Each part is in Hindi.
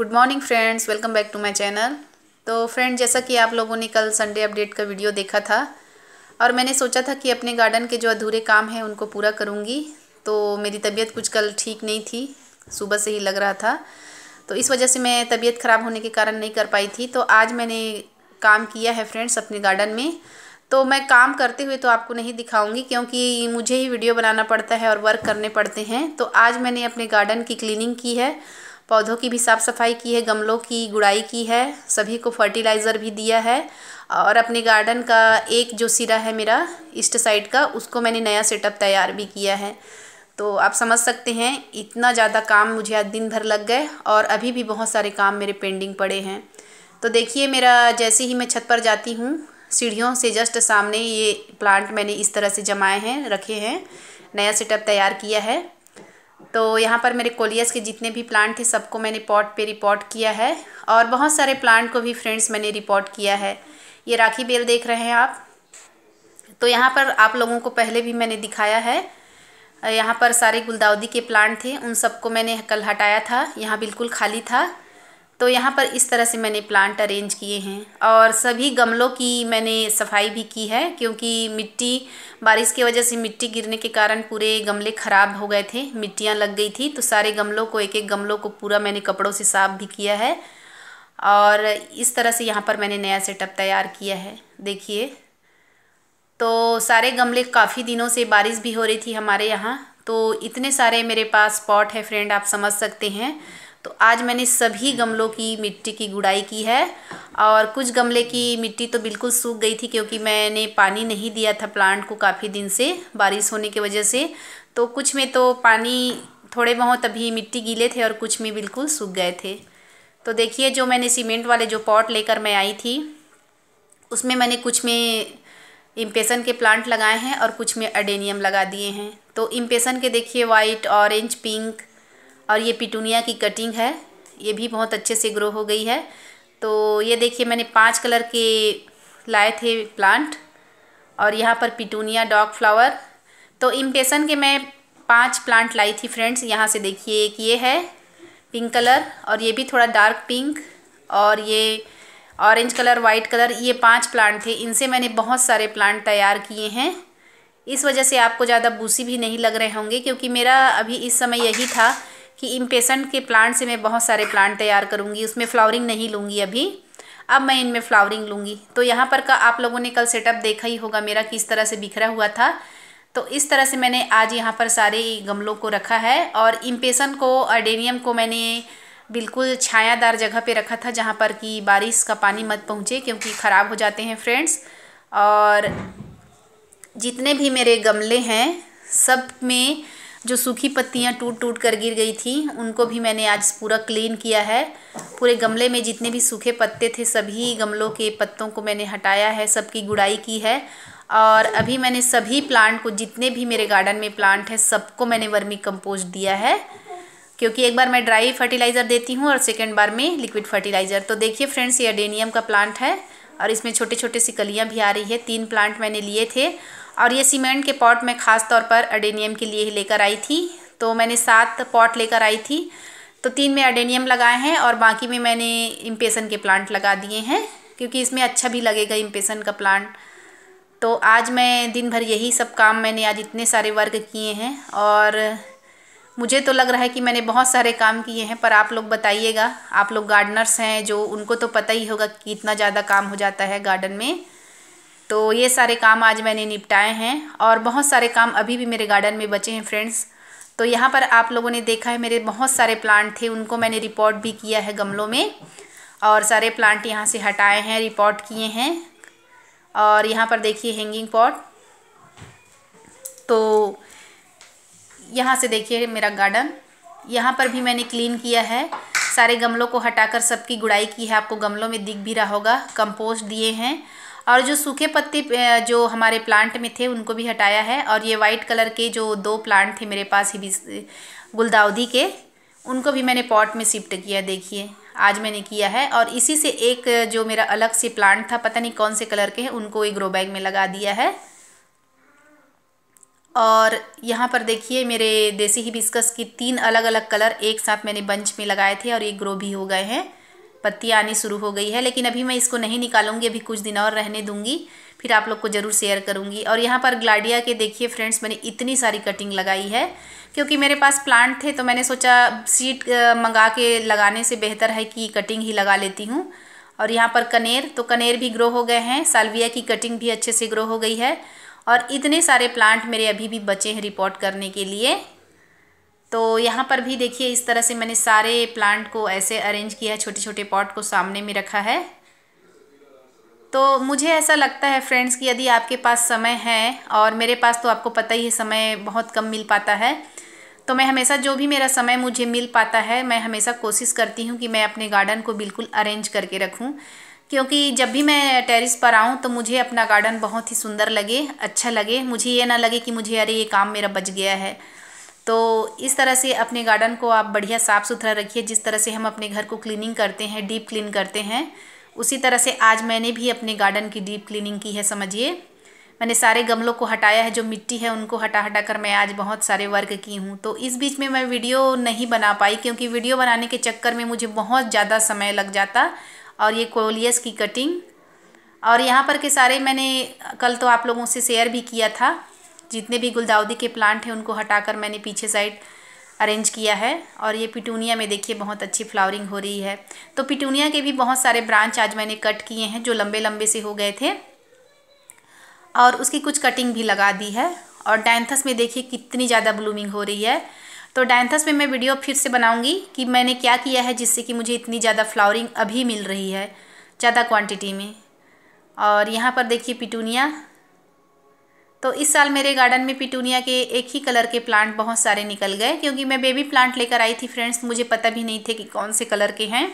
good morning friends welcome back to my channel तो फ्रेंड जैसा कि आप लोगों ने कल संडे अपडेट का वीडियो देखा था और मैंने सोचा था कि अपने गार्डन के जो अधूरे काम हैं उनको पूरा करूँगी तो मेरी तबीयत कुछ कल ठीक नहीं थी सुबह से ही लग रहा था तो इस वजह से मैं तबीयत ख़राब होने के कारण नहीं कर पाई थी तो आज मैंने काम किया है फ्रेंड्स अपने गार्डन में तो मैं काम करते हुए तो आपको नहीं दिखाऊंगी क्योंकि मुझे ही वीडियो बनाना पड़ता है और वर्क करने पड़ते हैं तो आज मैंने अपने गार्डन की क्लीनिंग की है पौधों की भी साफ़ सफाई की है गमलों की गुड़ाई की है सभी को फर्टिलाइज़र भी दिया है और अपने गार्डन का एक जो सिरा है मेरा ईस्ट साइड का उसको मैंने नया सेटअप तैयार भी किया है तो आप समझ सकते हैं इतना ज़्यादा काम मुझे आज दिन भर लग गए और अभी भी बहुत सारे काम मेरे पेंडिंग पड़े हैं तो देखिए मेरा जैसे ही मैं छत पर जाती हूँ सीढ़ियों से जस्ट सामने ये प्लांट मैंने इस तरह से जमाए हैं रखे हैं नया सेटअप तैयार किया है तो यहाँ पर मेरे कोलियस के जितने भी प्लांट थे सबको मैंने पॉट पे रिपोर्ट किया है और बहुत सारे प्लांट को भी फ्रेंड्स मैंने रिपोर्ट किया है ये राखी बेल देख रहे हैं आप तो यहाँ पर आप लोगों को पहले भी मैंने दिखाया है यहाँ पर सारे गुलदाउदी के प्लांट थे उन सबको मैंने कल हटाया था यहाँ बिल्कुल खाली था तो यहाँ पर इस तरह से मैंने प्लांट अरेंज किए हैं और सभी गमलों की मैंने सफाई भी की है क्योंकि मिट्टी बारिश की वजह से मिट्टी गिरने के कारण पूरे गमले ख़राब हो गए थे मिट्टियाँ लग गई थी तो सारे गमलों को एक एक गमलों को पूरा मैंने कपड़ों से साफ भी किया है और इस तरह से यहाँ पर मैंने नया सेटअप तैयार किया है देखिए तो सारे गमले काफ़ी दिनों से बारिश भी हो रही थी हमारे यहाँ तो इतने सारे मेरे पास पॉट है फ्रेंड आप समझ सकते हैं तो आज मैंने सभी गमलों की मिट्टी की गुड़ाई की है और कुछ गमले की मिट्टी तो बिल्कुल सूख गई थी क्योंकि मैंने पानी नहीं दिया था प्लांट को काफ़ी दिन से बारिश होने की वजह से तो कुछ में तो पानी थोड़े बहुत अभी मिट्टी गीले थे और कुछ में बिल्कुल सूख गए थे तो देखिए जो मैंने सीमेंट वाले जो पॉट लेकर मैं आई थी उसमें मैंने कुछ में इम्पेसन के प्लांट लगाए हैं और कुछ में अडेनियम लगा दिए हैं तो इम्पेसन के देखिए वाइट ऑरेंज पिंक और ये पिटूनिया की कटिंग है ये भी बहुत अच्छे से ग्रो हो गई है तो ये देखिए मैंने पांच कलर के लाए थे प्लांट और यहाँ पर पिटूनिया डॉग फ्लावर तो इम्पेशन के मैं पांच प्लांट लाई थी फ्रेंड्स यहाँ से देखिए एक ये है पिंक कलर और ये भी थोड़ा डार्क पिंक और ये ऑरेंज कलर वाइट कलर ये पांच प्लांट थे इनसे मैंने बहुत सारे प्लांट तैयार किए हैं इस वजह से आपको ज़्यादा बूसी भी नहीं लग रहे होंगे क्योंकि मेरा अभी इस समय यही था कि इम्पेशन के प्लांट से मैं बहुत सारे प्लांट तैयार करूँगी उसमें फ्लावरिंग नहीं लूँगी अभी अब मैं इनमें फ्लावरिंग लूँगी तो यहाँ पर का आप लोगों ने कल सेटअप देखा ही होगा मेरा किस तरह से बिखरा हुआ था तो इस तरह से मैंने आज यहाँ पर सारे गमलों को रखा है और इम्पेशन को अडेनियम को मैंने बिल्कुल छायादार जगह पे रखा था जहाँ पर कि बारिश का पानी मत पहुँचे क्योंकि ख़राब हो जाते हैं फ्रेंड्स और जितने भी मेरे गमले हैं सब में जो सूखी पत्तियाँ टूट टूट कर गिर गई थी उनको भी मैंने आज पूरा क्लीन किया है पूरे गमले में जितने भी सूखे पत्ते थे सभी गमलों के पत्तों को मैंने हटाया है सबकी गुड़ाई की है और अभी मैंने सभी प्लांट को जितने भी मेरे गार्डन में प्लांट है सबको मैंने वर्मी कंपोस्ट दिया है क्योंकि एक बार मैं ड्राई फर्टिलाइज़र देती हूँ और सेकेंड बार में लिक्विड फर्टिलाइज़र तो देखिए फ्रेंड्स ये अडेनियम का प्लांट है और इसमें छोटे छोटे सी कलियाँ भी आ रही है तीन प्लांट मैंने लिए थे और ये सीमेंट के पॉट में ख़ास तौर पर अडेनियम के लिए ही लेकर आई थी तो मैंने सात पॉट लेकर आई थी तो तीन में अडेनियम लगाए हैं और बाकी में मैंने इम्पेसन के प्लांट लगा दिए हैं क्योंकि इसमें अच्छा भी लगेगा इम्पेसन का प्लांट तो आज मैं दिन भर यही सब काम मैंने आज इतने सारे वर्क किए हैं और मुझे तो लग रहा है कि मैंने बहुत सारे काम किए हैं पर आप लोग बताइएगा आप लोग गार्डनर्स हैं जो उनको तो पता ही होगा कि इतना ज़्यादा काम हो जाता है गार्डन में तो ये सारे काम आज मैंने निपटाए हैं और बहुत सारे काम अभी भी मेरे गार्डन में बचे हैं फ्रेंड्स तो यहाँ पर आप लोगों ने देखा है मेरे बहुत सारे प्लांट थे उनको मैंने रिपोर्ट भी किया है गमलों में और सारे प्लांट यहाँ से हटाए हैं रिपोर्ट किए हैं और यहाँ पर देखिए हैंगिंग पॉट तो यहाँ से देखिए मेरा गार्डन यहाँ पर भी मैंने क्लीन किया है सारे गमलों को हटाकर सबकी गुड़ाई की है आपको गमलों में दिख भी रहा होगा कंपोस्ट दिए हैं और जो सूखे पत्ते जो हमारे प्लांट में थे उनको भी हटाया है और ये वाइट कलर के जो दो प्लांट थे मेरे पास ही गुलदाउदी के उनको भी मैंने पॉट में शिफ्ट किया देखिए आज मैंने किया है और इसी से एक जो मेरा अलग से प्लांट था पता नहीं कौन से कलर के हैं उनको एक ग्रो बैग में लगा दिया है और यहाँ पर देखिए मेरे देसी हिबिस्कस की तीन अलग अलग कलर एक साथ मैंने बंच में लगाए थे और एक ग्रो भी हो गए हैं पत्तियाँ आनी शुरू हो गई है लेकिन अभी मैं इसको नहीं निकालूंगी अभी कुछ दिन और रहने दूंगी फिर आप लोग को ज़रूर शेयर करूंगी और यहाँ पर ग्लाडिया के देखिए फ्रेंड्स मैंने इतनी सारी कटिंग लगाई है क्योंकि मेरे पास प्लांट थे तो मैंने सोचा सीट मंगा के लगाने से बेहतर है कि कटिंग ही लगा लेती हूँ और यहाँ पर कनेर तो कनेर भी ग्रो हो गए हैं सालविया की कटिंग भी अच्छे से ग्रो हो गई है और इतने सारे प्लांट मेरे अभी भी बचे हैं रिपोर्ट करने के लिए तो यहाँ पर भी देखिए इस तरह से मैंने सारे प्लांट को ऐसे अरेंज किया है छोटे छोटे पॉट को सामने में रखा है तो मुझे ऐसा लगता है फ्रेंड्स कि यदि आपके पास समय है और मेरे पास तो आपको पता ही है समय बहुत कम मिल पाता है तो मैं हमेशा जो भी मेरा समय मुझे मिल पाता है मैं हमेशा कोशिश करती हूँ कि मैं अपने गार्डन को बिल्कुल अरेंज करके रखूँ क्योंकि जब भी मैं टेरिस पर आऊँ तो मुझे अपना गार्डन बहुत ही सुंदर लगे अच्छा लगे मुझे ये ना लगे कि मुझे अरे ये काम मेरा बच गया है तो इस तरह से अपने गार्डन को आप बढ़िया साफ़ सुथरा रखिए जिस तरह से हम अपने घर को क्लीनिंग करते हैं डीप क्लीन करते हैं उसी तरह से आज मैंने भी अपने गार्डन की डीप क्लीनिंग की है समझिए मैंने सारे गमलों को हटाया है जो मिट्टी है उनको हटा हटा कर मैं आज बहुत सारे वर्क की हूँ तो इस बीच में मैं वीडियो नहीं बना पाई क्योंकि वीडियो बनाने के चक्कर में मुझे बहुत ज़्यादा समय लग जाता और ये कोलियस की कटिंग और यहाँ पर के सारे मैंने कल तो आप लोगों से शेयर भी किया था जितने भी गुलदाउदी के प्लांट हैं उनको हटाकर मैंने पीछे साइड अरेंज किया है और ये पिटूनिया में देखिए बहुत अच्छी फ्लावरिंग हो रही है तो पिटूनिया के भी बहुत सारे ब्रांच आज मैंने कट किए हैं जो लंबे लंबे से हो गए थे और उसकी कुछ कटिंग भी लगा दी है और डैंथस में देखिए कितनी ज़्यादा ब्लूमिंग हो रही है तो डैंथस में मैं वीडियो फिर से बनाऊँगी कि मैंने क्या किया है जिससे कि मुझे इतनी ज़्यादा फ्लावरिंग अभी मिल रही है ज़्यादा क्वान्टिटी में और यहाँ पर देखिए पिटूनिया तो इस साल मेरे गार्डन में पिटूनिया के एक ही कलर के प्लांट बहुत सारे निकल गए क्योंकि मैं बेबी प्लांट लेकर आई थी फ्रेंड्स मुझे पता भी नहीं थे कि कौन से कलर के हैं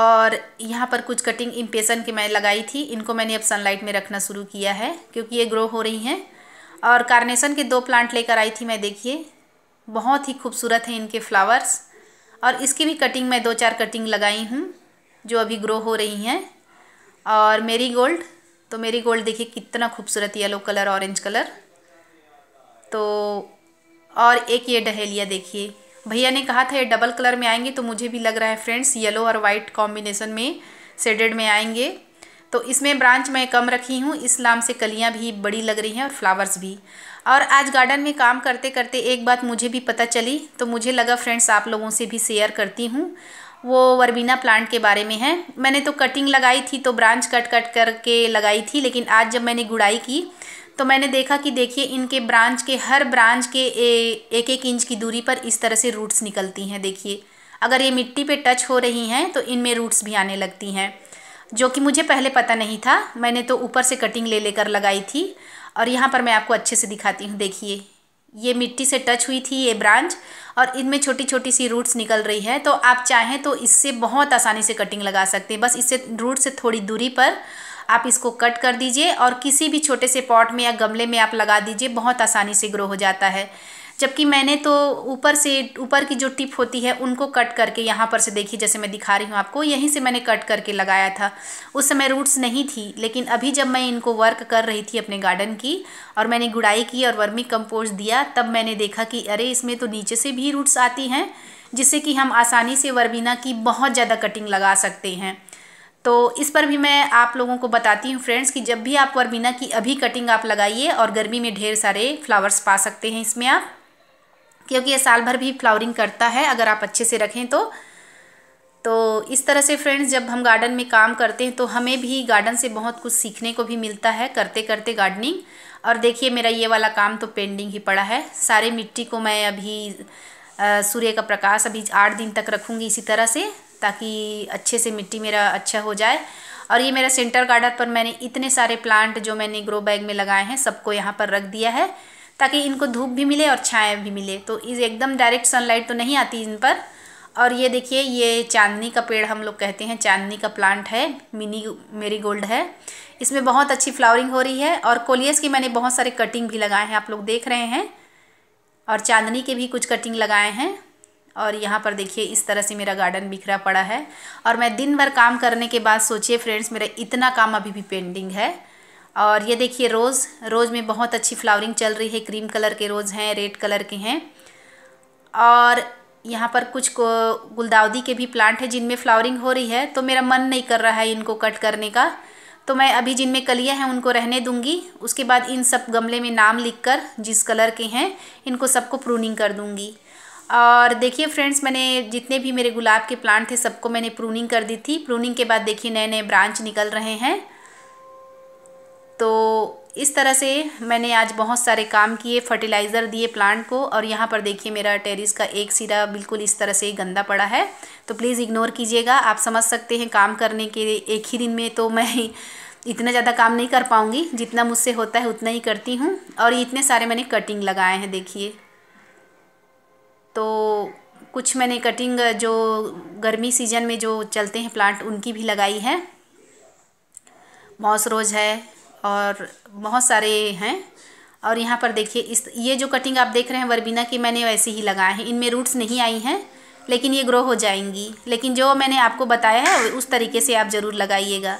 और यहाँ पर कुछ कटिंग इम्पेसन की मैं लगाई थी इनको मैंने अब सनलाइट में रखना शुरू किया है क्योंकि ये ग्रो हो रही हैं और कार्नेसन के दो प्लांट लेकर आई थी मैं देखिए बहुत ही खूबसूरत हैं इनके फ्लावर्स और इसकी भी कटिंग मैं दो चार कटिंग लगाई हूँ जो अभी ग्रो हो रही हैं और मेरी गोल्ड तो मेरी गोल्ड देखिए कितना खूबसूरत येलो कलर ऑरेंज कलर तो और एक ये डहेलिया देखिए भैया ने कहा था ये डबल कलर में आएंगे तो मुझे भी लग रहा है फ्रेंड्स येलो और वाइट कॉम्बिनेशन में सेडेड में आएंगे तो इसमें ब्रांच मैं कम रखी हूँ इस लाम से कलियाँ भी बड़ी लग रही हैं और फ्लावर्स भी और आज गार्डन में काम करते करते एक बात मुझे भी पता चली तो मुझे लगा फ्रेंड्स आप लोगों से भी शेयर करती हूँ वो वर्बीना प्लांट के बारे में है मैंने तो कटिंग लगाई थी तो ब्रांच कट कट करके लगाई थी लेकिन आज जब मैंने गुड़ाई की तो मैंने देखा कि देखिए इनके ब्रांच के हर ब्रांच के ए, एक एक इंच की दूरी पर इस तरह से रूट्स निकलती हैं देखिए अगर ये मिट्टी पे टच हो रही हैं तो इनमें रूट्स भी आने लगती हैं जो कि मुझे पहले पता नहीं था मैंने तो ऊपर से कटिंग ले लेकर लगाई थी और यहाँ पर मैं आपको अच्छे से दिखाती हूँ देखिए ये मिट्टी से टच हुई थी ये ब्रांच और इनमें छोटी छोटी सी रूट्स निकल रही है तो आप चाहें तो इससे बहुत आसानी से कटिंग लगा सकते हैं बस इससे रूट से थोड़ी दूरी पर आप इसको कट कर दीजिए और किसी भी छोटे से पॉट में या गमले में आप लगा दीजिए बहुत आसानी से ग्रो हो जाता है जबकि मैंने तो ऊपर से ऊपर की जो टिप होती है उनको कट करके यहाँ पर से देखिए जैसे मैं दिखा रही हूँ आपको यहीं से मैंने कट करके लगाया था उस समय रूट्स नहीं थी लेकिन अभी जब मैं इनको वर्क कर रही थी अपने गार्डन की और मैंने गुड़ाई की और वर्मी कंपोस्ट दिया तब मैंने देखा कि अरे इसमें तो नीचे से भी रूट्स आती हैं जिससे कि हम आसानी से वर्बीना की बहुत ज़्यादा कटिंग लगा सकते हैं तो इस पर भी मैं आप लोगों को बताती हूँ फ्रेंड्स कि जब भी आप वर्बीना की अभी कटिंग आप लगाइए और गर्मी में ढेर सारे फ्लावर्स पा सकते हैं इसमें आप क्योंकि ये साल भर भी फ्लावरिंग करता है अगर आप अच्छे से रखें तो तो इस तरह से फ्रेंड्स जब हम गार्डन में काम करते हैं तो हमें भी गार्डन से बहुत कुछ सीखने को भी मिलता है करते करते गार्डनिंग और देखिए मेरा ये वाला काम तो पेंडिंग ही पड़ा है सारे मिट्टी को मैं अभी सूर्य का प्रकाश अभी आठ दिन तक रखूँगी इसी तरह से ताकि अच्छे से मिट्टी मेरा अच्छा हो जाए और ये मेरा सेंटर गार्डन पर मैंने इतने सारे प्लांट जो मैंने ग्रो बैग में लगाए हैं सबको यहाँ पर रख दिया है ताकि इनको धूप भी मिले और छाया भी मिले तो इस एकदम डायरेक्ट सनलाइट तो नहीं आती इन पर और ये देखिए ये चांदनी का पेड़ हम लोग कहते हैं चांदनी का प्लांट है मिनी मेरी गोल्ड है इसमें बहुत अच्छी फ्लावरिंग हो रही है और कोलियस की मैंने बहुत सारे कटिंग भी लगाए हैं आप लोग देख रहे हैं और चांदनी के भी कुछ कटिंग लगाए हैं और यहाँ पर देखिए इस तरह से मेरा गार्डन बिखरा पड़ा है और मैं दिन भर काम करने के बाद सोचिए फ्रेंड्स मेरा इतना काम अभी भी पेंडिंग है और ये देखिए रोज़ रोज़ में बहुत अच्छी फ्लावरिंग चल रही है क्रीम कलर के रोज़ हैं रेड कलर के हैं और यहाँ पर कुछ गुलदाउदी के भी प्लांट हैं जिनमें फ्लावरिंग हो रही है तो मेरा मन नहीं कर रहा है इनको कट करने का तो मैं अभी जिनमें कलियाँ हैं उनको रहने दूंगी उसके बाद इन सब गमले में नाम लिखकर जिस कलर के हैं इनको सबको प्रूनिंग कर दूंगी और देखिए फ्रेंड्स मैंने जितने भी मेरे गुलाब के प्लांट थे सबको मैंने प्रूनिंग कर दी थी प्रूनिंग के बाद देखिए नए नए ब्रांच निकल रहे हैं तो इस तरह से मैंने आज बहुत सारे काम किए फर्टिलाइज़र दिए प्लांट को और यहाँ पर देखिए मेरा टेरिस का एक सिरा बिल्कुल इस तरह से गंदा पड़ा है तो प्लीज़ इग्नोर कीजिएगा आप समझ सकते हैं काम करने के एक ही दिन में तो मैं इतना ज़्यादा काम नहीं कर पाऊँगी जितना मुझसे होता है उतना ही करती हूँ और इतने सारे मैंने कटिंग लगाए हैं देखिए तो कुछ मैंने कटिंग जो गर्मी सीजन में जो चलते हैं प्लांट उनकी भी लगाई है मॉस रोज है और बहुत सारे हैं और यहाँ पर देखिए इस ये जो कटिंग आप देख रहे हैं वर्बीना की मैंने वैसे ही लगाए हैं इनमें रूट्स नहीं आई हैं लेकिन ये ग्रो हो जाएंगी लेकिन जो मैंने आपको बताया है उस तरीके से आप ज़रूर लगाइएगा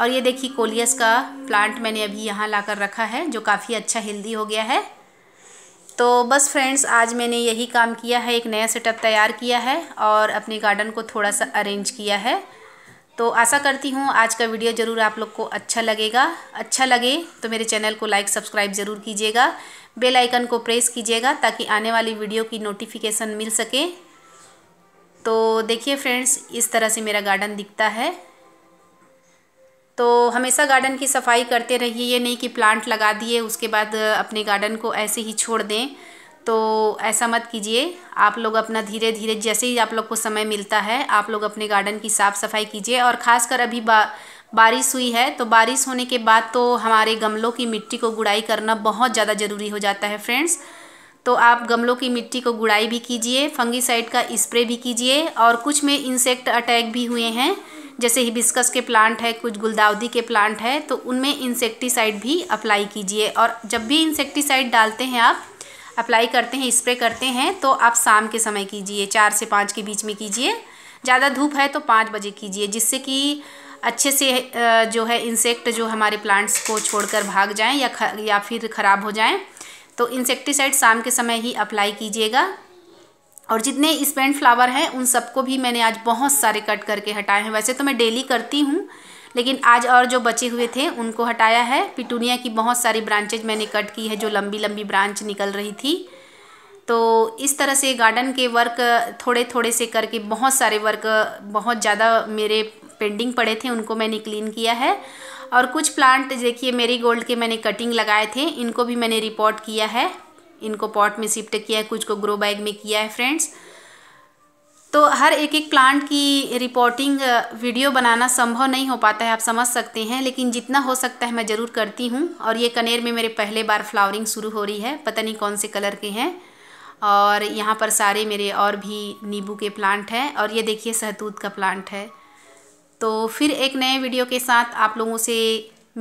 और ये देखिए कोलियस का प्लांट मैंने अभी यहाँ ला कर रखा है जो काफ़ी अच्छा हेल्दी हो गया है तो बस फ्रेंड्स आज मैंने यही काम किया है एक नया सेटअप तैयार किया है और अपने गार्डन को थोड़ा सा अरेंज किया है तो आशा करती हूँ आज का वीडियो ज़रूर आप लोग को अच्छा लगेगा अच्छा लगे तो मेरे चैनल को लाइक सब्सक्राइब ज़रूर कीजिएगा बेल आइकन को प्रेस कीजिएगा ताकि आने वाली वीडियो की नोटिफिकेशन मिल सके तो देखिए फ्रेंड्स इस तरह से मेरा गार्डन दिखता है तो हमेशा गार्डन की सफाई करते रहिए ये नहीं कि प्लांट लगा दिए उसके बाद अपने गार्डन को ऐसे ही छोड़ दें तो ऐसा मत कीजिए आप लोग अपना धीरे धीरे जैसे ही आप लोग को समय मिलता है आप लोग अपने गार्डन की साफ़ सफाई कीजिए और ख़ासकर अभी बा बारिश हुई है तो बारिश होने के बाद तो हमारे गमलों की मिट्टी को गुड़ाई करना बहुत ज़्यादा ज़रूरी हो जाता है फ्रेंड्स तो आप गमलों की मिट्टी को गुड़ाई भी कीजिए फंगीसाइड का स्प्रे भी कीजिए और कुछ में इंसेक्ट अटैक भी हुए हैं जैसे हिबिस्कस के प्लांट है कुछ गुलदाउदी के प्लांट है तो उनमें इंसेक्टिसाइड भी अप्लाई कीजिए और जब भी इंसेक्टिसाइड डालते हैं आप अप्लाई करते हैं स्प्रे करते हैं तो आप शाम के समय कीजिए चार से पाँच के बीच में कीजिए ज़्यादा धूप है तो पाँच बजे कीजिए जिससे कि अच्छे से जो है इंसेक्ट जो हमारे प्लांट्स को छोड़कर भाग जाएं या ख, या फिर ख़राब हो जाएं तो इंसेक्टिसाइड शाम के समय ही अप्लाई कीजिएगा और जितने स्पेंड फ्लावर हैं उन सबको भी मैंने आज बहुत सारे कट करके हटाए हैं वैसे तो मैं डेली करती हूँ लेकिन आज और जो बचे हुए थे उनको हटाया है पिटूनिया की बहुत सारी ब्रांचेज मैंने कट की है जो लंबी लंबी ब्रांच निकल रही थी तो इस तरह से गार्डन के वर्क थोड़े थोड़े से करके बहुत सारे वर्क बहुत ज़्यादा मेरे पेंडिंग पड़े थे उनको मैंने क्लीन किया है और कुछ प्लांट देखिए मेरी गोल्ड के मैंने कटिंग लगाए थे इनको भी मैंने रिपोर्ट किया है इनको पॉट में शिफ्ट किया है कुछ को ग्रो बैग में किया है फ्रेंड्स तो हर एक एक प्लांट की रिपोर्टिंग वीडियो बनाना संभव नहीं हो पाता है आप समझ सकते हैं लेकिन जितना हो सकता है मैं ज़रूर करती हूँ और ये कनेर में मेरे पहले बार फ्लावरिंग शुरू हो रही है पता नहीं कौन से कलर के हैं और यहाँ पर सारे मेरे और भी नींबू के प्लांट हैं और ये देखिए सहतूत का प्लांट है तो फिर एक नए वीडियो के साथ आप लोगों से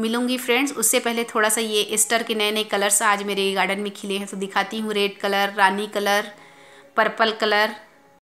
मिलूंगी फ्रेंड्स उससे पहले थोड़ा सा ये एस्टर के नए नए कलर्स आज मेरे गार्डन में खिले हैं तो दिखाती हूँ रेड कलर रानी कलर पर्पल कलर